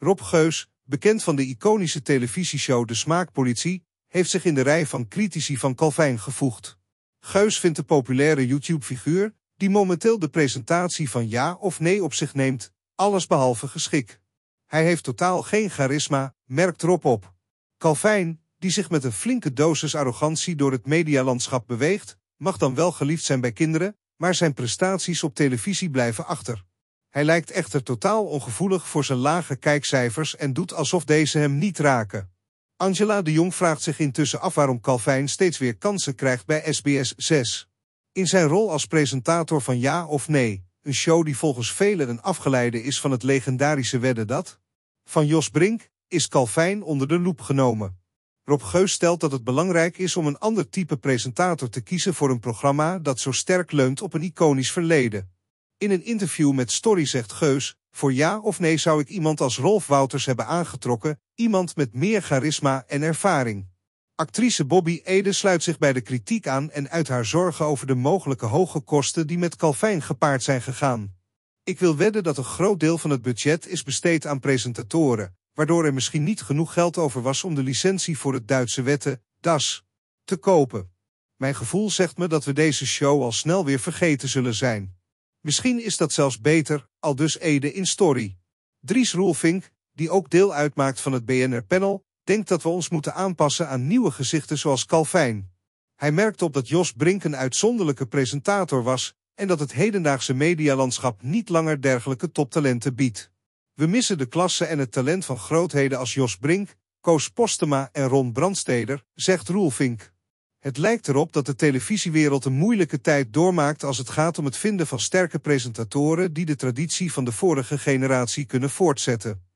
Rob Geus, bekend van de iconische televisieshow De Smaakpolitie, heeft zich in de rij van critici van Calvijn gevoegd. Geus vindt de populaire YouTube-figuur, die momenteel de presentatie van ja of nee op zich neemt, alles behalve geschik. Hij heeft totaal geen charisma, merkt Rob op. Calvijn, die zich met een flinke dosis arrogantie door het medialandschap beweegt, mag dan wel geliefd zijn bij kinderen, maar zijn prestaties op televisie blijven achter. Hij lijkt echter totaal ongevoelig voor zijn lage kijkcijfers en doet alsof deze hem niet raken. Angela de Jong vraagt zich intussen af waarom Calvijn steeds weer kansen krijgt bij SBS 6. In zijn rol als presentator van Ja of Nee, een show die volgens velen een afgeleide is van het legendarische Wedden dat. Van Jos Brink is Calvijn onder de loep genomen. Rob Geus stelt dat het belangrijk is om een ander type presentator te kiezen voor een programma dat zo sterk leunt op een iconisch verleden. In een interview met Story zegt Geus, voor ja of nee zou ik iemand als Rolf Wouters hebben aangetrokken, iemand met meer charisma en ervaring. Actrice Bobby Ede sluit zich bij de kritiek aan en uit haar zorgen over de mogelijke hoge kosten die met Calvijn gepaard zijn gegaan. Ik wil wedden dat een groot deel van het budget is besteed aan presentatoren, waardoor er misschien niet genoeg geld over was om de licentie voor het Duitse wetten, DAS, te kopen. Mijn gevoel zegt me dat we deze show al snel weer vergeten zullen zijn. Misschien is dat zelfs beter, al dus Ede in story. Dries Roelvink, die ook deel uitmaakt van het BNR-panel, denkt dat we ons moeten aanpassen aan nieuwe gezichten zoals Calvijn. Hij merkt op dat Jos Brink een uitzonderlijke presentator was en dat het hedendaagse medialandschap niet langer dergelijke toptalenten biedt. We missen de klasse en het talent van grootheden als Jos Brink, Koos Postema en Ron Brandsteder, zegt Roelvink. Het lijkt erop dat de televisiewereld een moeilijke tijd doormaakt als het gaat om het vinden van sterke presentatoren die de traditie van de vorige generatie kunnen voortzetten.